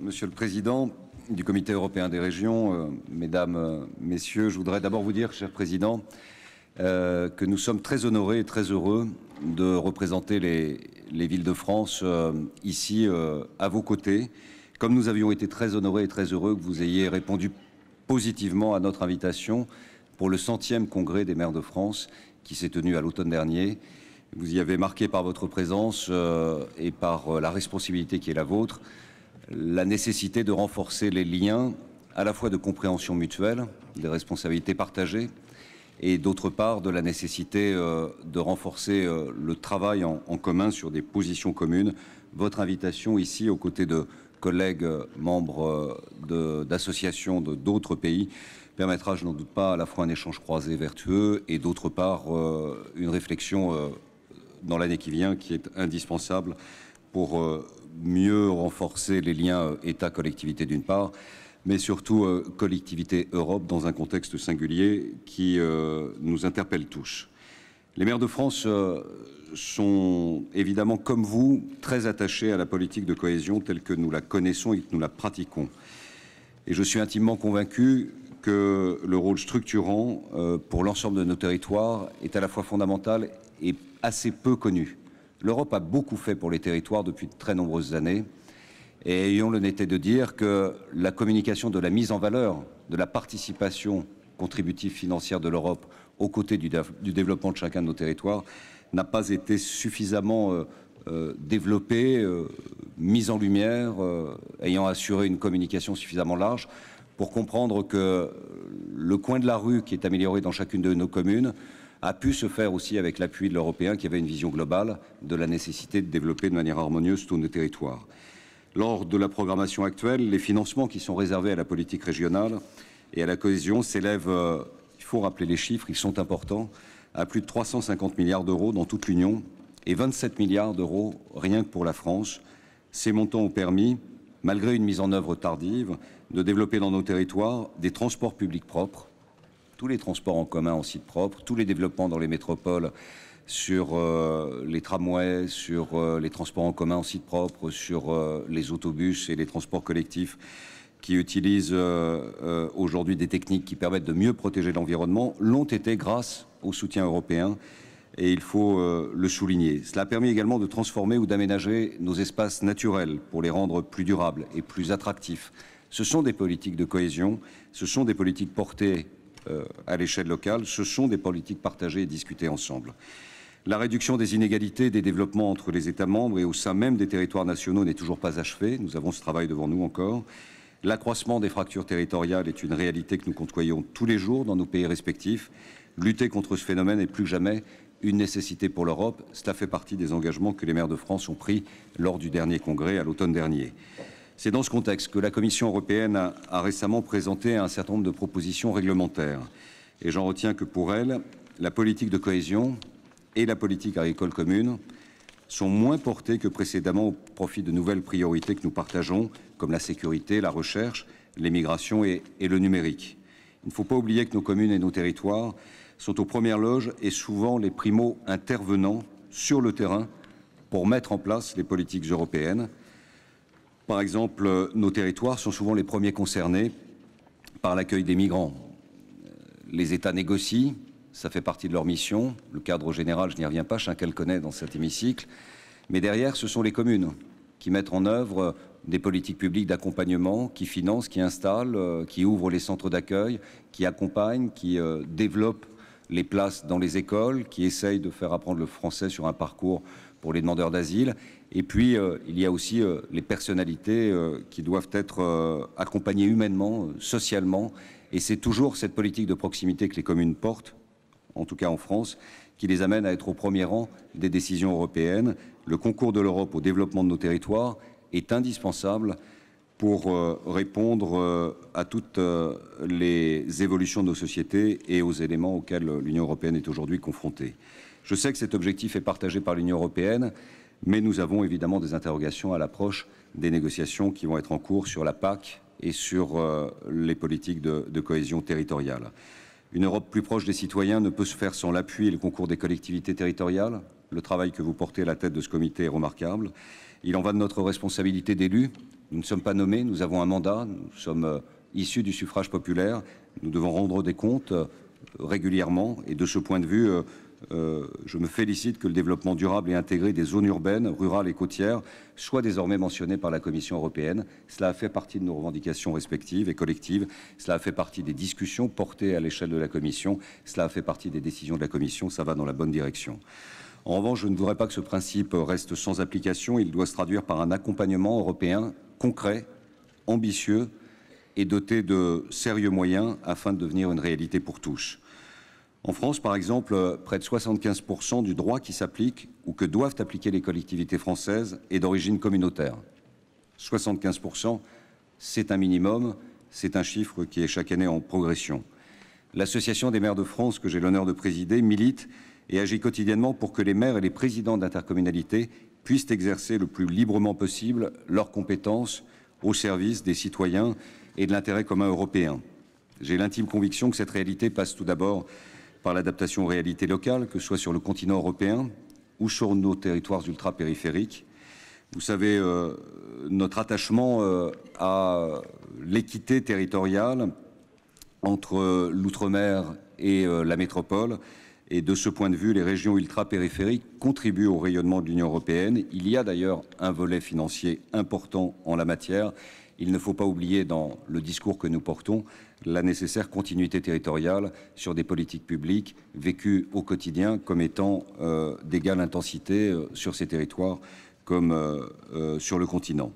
Monsieur le Président du Comité européen des régions, euh, Mesdames, euh, Messieurs, je voudrais d'abord vous dire, cher Président, euh, que nous sommes très honorés et très heureux de représenter les, villes de France ici à vos côtés, comme nous avions été très honorés et très heureux que vous ayez répondu positivement à notre invitation pour le centième congrès des maires de France qui s'est tenu à l'automne dernier. Vous y avez marqué par votre présence et par la responsabilité qui est la vôtre la nécessité de renforcer les liens à la fois de compréhension mutuelle, des responsabilités partagées, et d'autre part de la nécessité euh, de renforcer euh, le travail en, commun sur des positions communes. Votre invitation ici, aux côtés de collègues euh, membres d'associations de, d'autres pays, permettra, je n'en doute pas, à la fois un échange croisé vertueux et d'autre part une réflexion dans l'année qui vient qui est indispensable pour mieux renforcer les liens euh, État-collectivité d'une part, mais surtout euh, collectivité-Europe dans un contexte singulier qui euh, nous interpelle tous. Les maires de France sont évidemment, comme vous, très attachés à la politique de cohésion telle que nous la connaissons et que nous la pratiquons. Et je suis intimement convaincu que le rôle structurant pour l'ensemble de nos territoires est à la fois fondamental et assez peu connu. L'Europe a beaucoup fait pour les territoires depuis de très nombreuses années. Et ayons l'honnêteté de dire que la communication de la mise en valeur de la participation contributive financière de l'Europe aux côtés du, développement de chacun de nos territoires n'a pas été suffisamment euh, euh, développée, euh, mise en lumière, ayant assuré une communication suffisamment large pour comprendre que le coin de la rue qui est amélioré dans chacune de nos communes a pu se faire aussi avec l'appui de l'Européen qui avait une vision globale de la nécessité de développer de manière harmonieuse tous nos territoires. Lors de la programmation actuelle, les financements qui sont réservés à la politique régionale et à la cohésion s'élèvent, euh, il faut rappeler les chiffres, ils sont importants, à plus de 350 milliards d'euros dans toute l'Union et 27 milliards d'euros rien que pour la France. Ces montants ont permis, malgré une mise en œuvre tardive, de développer dans nos territoires des transports publics propres, tous les transports en commun en site propre, tous les développements dans les métropoles sur euh, les tramways, sur euh, les transports en commun en site propre, sur euh, les autobus et les transports collectifs qui utilisent aujourd'hui des techniques qui permettent de mieux protéger l'environnement, l'ont été grâce au soutien européen et il faut le souligner. Cela a permis également de transformer ou d'aménager nos espaces naturels pour les rendre plus durables et plus attractifs. Ce sont des politiques de cohésion, ce sont des politiques portées euh, à l'échelle locale, ce sont des politiques partagées et discutées ensemble. La réduction des inégalités des développements entre les États membres et au sein même des territoires nationaux n'est toujours pas achevée. Nous avons ce travail devant nous encore. L'accroissement des fractures territoriales est une réalité que nous côtoyons tous les jours dans nos pays respectifs. Lutter contre ce phénomène est plus que jamais une nécessité pour l'Europe. Cela fait partie des engagements que les maires de France ont pris lors du dernier congrès à l'automne dernier. C'est dans ce contexte que la Commission européenne a, récemment présenté un certain nombre de propositions réglementaires. Et j'en retiens que pour elle, la politique de cohésion et la politique agricole commune sont moins portées que précédemment au profit de nouvelles priorités que nous partageons, comme la sécurité, la recherche, l'émigration et, et le numérique. Il ne faut pas oublier que nos communes et nos territoires sont aux premières loges et souvent les primo intervenants sur le terrain pour mettre en place les politiques européennes. Par exemple, nos territoires sont souvent les premiers concernés par l'accueil des migrants. Euh, les États négocient, ça fait partie de leur mission. Le cadre général, je n'y reviens pas, chacun le connaît dans cet hémicycle. Mais derrière, ce sont les communes qui mettent en œuvre des politiques publiques d'accompagnement, qui financent, qui installent, euh, qui ouvrent les centres d'accueil, qui accompagnent, qui euh, développent les places dans les écoles, qui essayent de faire apprendre le français sur un parcours pour les demandeurs d'asile. Et puis, euh, il y a aussi euh, les personnalités euh, qui doivent être accompagnées humainement, socialement. Et c'est toujours cette politique de proximité que les communes portent, en tout cas en France, qui les amène à être au premier rang des décisions européennes. Le concours de l'Europe au développement de nos territoires est indispensable pour euh, répondre euh, à toutes euh, les évolutions de nos sociétés et aux éléments auxquels l'Union européenne est aujourd'hui confrontée. Je sais que cet objectif est partagé par l'Union européenne, mais nous avons évidemment des interrogations à l'approche des négociations qui vont être en cours sur la PAC et sur les politiques de, cohésion territoriale. Une Europe plus proche des citoyens ne peut se faire sans l'appui et le concours des collectivités territoriales. Le travail que vous portez à la tête de ce comité est remarquable. Il en va de notre responsabilité d'élus. Nous ne sommes pas nommés, nous avons un mandat, nous sommes euh, issus du suffrage populaire. Nous devons rendre des comptes euh, régulièrement et de ce point de vue, euh, euh, je me félicite que le développement durable et intégré des zones urbaines, rurales et côtières soit désormais mentionné par la Commission européenne. Cela a fait partie de nos revendications respectives et collectives. Cela a fait partie des discussions portées à l'échelle de la Commission. Cela a fait partie des décisions de la Commission. Ça va dans la bonne direction. En revanche, je ne voudrais pas que ce principe reste sans application. Il doit se traduire par un accompagnement européen concret, ambitieux et doté de sérieux moyens afin de devenir une réalité pour tous. En France, par exemple, près de 75% du droit qui s'applique ou que doivent appliquer les collectivités françaises est d'origine communautaire. 75%, c'est un minimum, c'est un chiffre qui est chaque année en progression. L'Association des maires de France, que j'ai l'honneur de présider, milite et agit quotidiennement pour que les maires et les présidents d'intercommunalités puissent exercer le plus librement possible leurs compétences au service des citoyens et de l'intérêt commun européen. J'ai l'intime conviction que cette réalité passe tout d'abord l'adaptation aux réalités locales, que ce soit sur le continent européen ou sur nos territoires ultra-périphériques. Vous savez, euh, notre attachement euh, à l'équité territoriale entre l'outre-mer et euh, la métropole et de ce point de vue, les régions ultra-périphériques contribuent au rayonnement de l'Union européenne. Il y a d'ailleurs un volet financier important en la matière. Il ne faut pas oublier dans le discours que nous portons la nécessaire continuité territoriale sur des politiques publiques vécues au quotidien comme étant euh, d'égale intensité euh, sur ces territoires comme euh, sur le continent.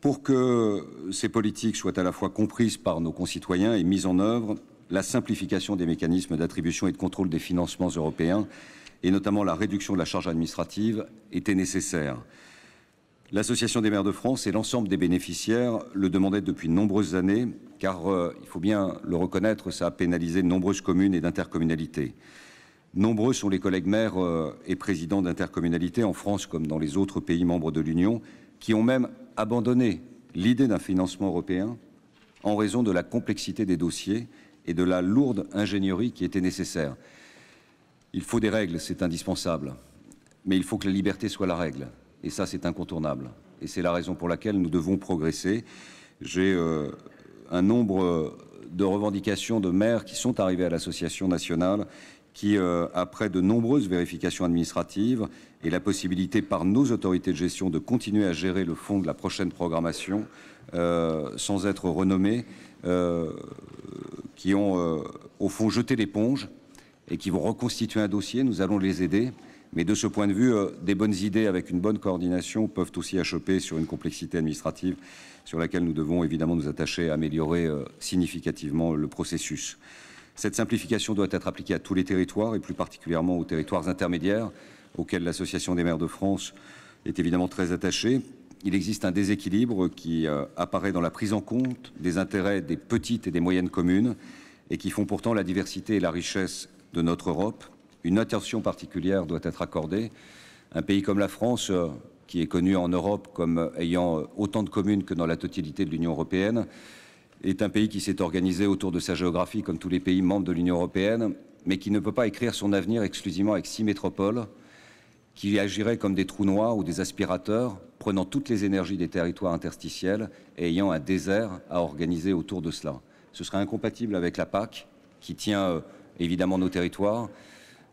Pour que ces politiques soient à la fois comprises par nos concitoyens et mises en œuvre, la simplification des mécanismes d'attribution et de contrôle des financements européens, et notamment la réduction de la charge administrative, était nécessaire. L'Association des maires de France et l'ensemble des bénéficiaires le demandaient depuis de nombreuses années, car euh, il faut bien le reconnaître, ça a pénalisé de nombreuses communes et d'intercommunalités. Nombreux sont les collègues maires euh, et présidents d'intercommunalités en France comme dans les autres pays membres de l'Union qui ont même abandonné l'idée d'un financement européen en raison de la complexité des dossiers et de la lourde ingénierie qui était nécessaire. Il faut des règles, c'est indispensable, mais il faut que la liberté soit la règle, et ça c'est incontournable. Et c'est la raison pour laquelle nous devons progresser. J'ai euh, un nombre de revendications de maires qui sont arrivés à l'association nationale, qui, euh, après de nombreuses vérifications administratives et la possibilité par nos autorités de gestion de continuer à gérer le fonds de la prochaine programmation euh, sans être renommé, qui ont, euh, au fond, jeté l'éponge et qui vont reconstituer un dossier. Nous allons les aider. Mais de ce point de vue, euh, des bonnes idées avec une bonne coordination peuvent aussi achoper sur une complexité administrative sur laquelle nous devons évidemment nous attacher à améliorer euh, significativement le processus. Cette simplification doit être appliquée à tous les territoires et plus particulièrement aux territoires intermédiaires auxquels l'Association des maires de France est évidemment très attachée il existe un déséquilibre qui euh, apparaît dans la prise en compte des intérêts des petites et des moyennes communes et qui font pourtant la diversité et la richesse de notre Europe. Une attention particulière doit être accordée. Un pays comme la France, euh, qui est connu en Europe comme euh, ayant autant de communes que dans la totalité de l'Union européenne, est un pays qui s'est organisé autour de sa géographie, comme tous les pays membres de l'Union européenne, mais qui ne peut pas écrire son avenir exclusivement avec six métropoles qui agiraient comme des trous noirs ou des aspirateurs, prenant toutes les énergies des territoires interstitiels et ayant un désert à organiser autour de cela. Ce serait incompatible avec la PAC, qui tient euh, évidemment nos territoires.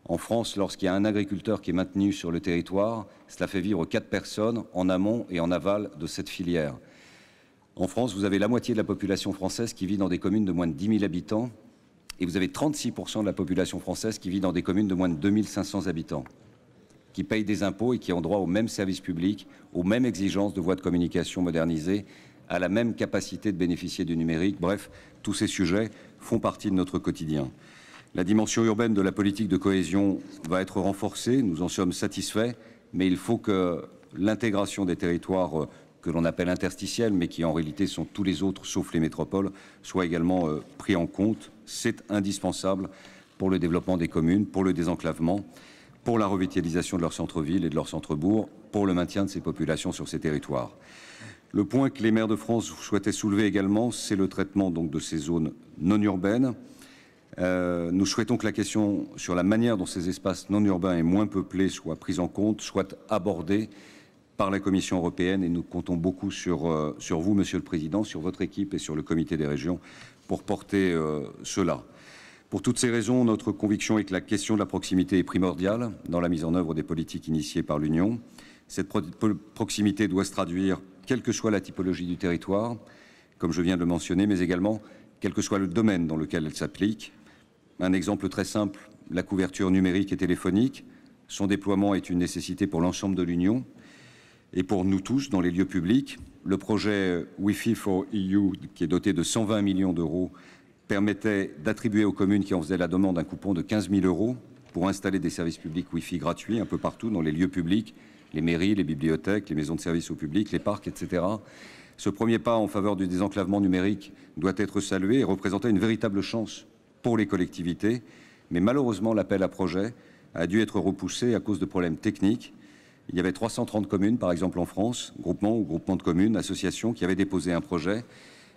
En France, lorsqu'il y a un agriculteur qui est maintenu sur le territoire, cela fait vivre quatre personnes en amont et en aval de cette filière. En France, vous avez la moitié de la population française qui vit dans des communes de moins de 10 000 habitants et vous avez 36% de la population française qui vit dans des communes de moins de 500 habitants qui payent des impôts et qui ont droit aux mêmes services publics, aux mêmes exigences de voies de communication modernisées, à la même capacité de bénéficier du numérique. Bref, tous ces sujets font partie de notre quotidien. La dimension urbaine de la politique de cohésion va être renforcée, nous en sommes satisfaits, mais il faut que l'intégration des territoires euh, que l'on appelle interstitiels, mais qui en réalité sont tous les autres sauf les métropoles, soit également euh, pris en compte. C'est indispensable pour le développement des communes, pour le désenclavement pour la revitalisation de leur centre-ville et de leur centre-bourg, pour le maintien de ces populations sur ces territoires. Le point que les maires de France souhaitaient soulever également, c'est le traitement donc de ces zones non urbaines. Euh, nous souhaitons que la question sur la manière dont ces espaces non urbains et moins peuplés soient pris en compte, soit abordée par la Commission européenne et nous comptons beaucoup sur, euh, sur vous, Monsieur le Président, sur votre équipe et sur le comité des régions pour porter euh, cela. Pour toutes ces raisons, notre conviction est que la question de la proximité est primordiale dans la mise en œuvre des politiques initiées par l'Union. Cette proximité doit se traduire, quelle que soit la typologie du territoire, comme je viens de le mentionner, mais également quel que soit le domaine dans lequel elle s'applique. Un exemple très simple, la couverture numérique et téléphonique. Son déploiement est une nécessité pour l'ensemble de l'Union et pour nous tous dans les lieux publics. Le projet Wi-Fi for EU, qui est doté de 120 millions d'euros, permettait d'attribuer aux communes qui en faisaient la demande un coupon de 15 000 euros pour installer des services publics Wi-Fi gratuits un peu partout dans les lieux publics, les mairies, les bibliothèques, les maisons de services au public, les parcs, etc. Ce premier pas en faveur du désenclavement numérique doit être salué et représentait une véritable chance pour les collectivités. Mais malheureusement, l'appel à projet a dû être repoussé à cause de problèmes techniques. Il y avait 330 communes, par exemple en France, groupements ou groupements de communes, associations qui avaient déposé un projet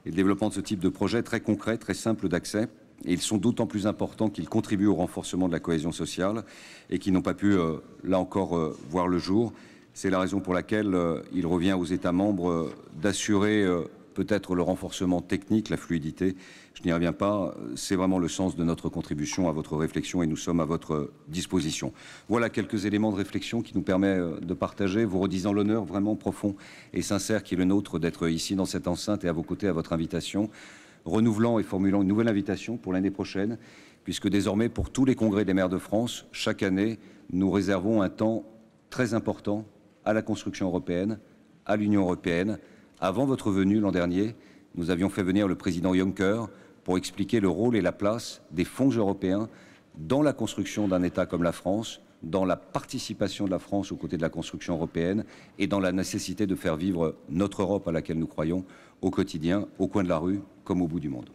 et le développement de ce type de projet très concret, très simple d'accès. Et ils sont d'autant plus importants qu'ils contribuent au renforcement de la cohésion sociale et qui n'ont pas pu, euh, là encore, euh, voir le jour. C'est la raison pour laquelle euh, il revient aux États membres d'assurer peut-être le renforcement technique, la fluidité. Je n'y reviens pas. C'est vraiment le sens de notre contribution à votre réflexion et nous sommes à votre disposition. Voilà quelques éléments de réflexion qui nous permettent euh, de partager, vous redisant l'honneur vraiment profond et sincère qui est le nôtre d'être ici dans cette enceinte et à vos côtés à votre invitation, renouvelant et formulant une nouvelle invitation pour l'année prochaine, puisque désormais pour tous les congrès des maires de France, chaque année, nous réservons un temps très important à la construction européenne, à l'Union européenne, avant votre venue l'an dernier, nous avions fait venir le président Juncker pour expliquer le rôle et la place des fonds européens dans la construction d'un État comme la France, dans la participation de la France aux côtés de la construction européenne et dans la nécessité de faire vivre notre Europe à laquelle nous croyons au quotidien, au coin de la rue comme au bout du monde.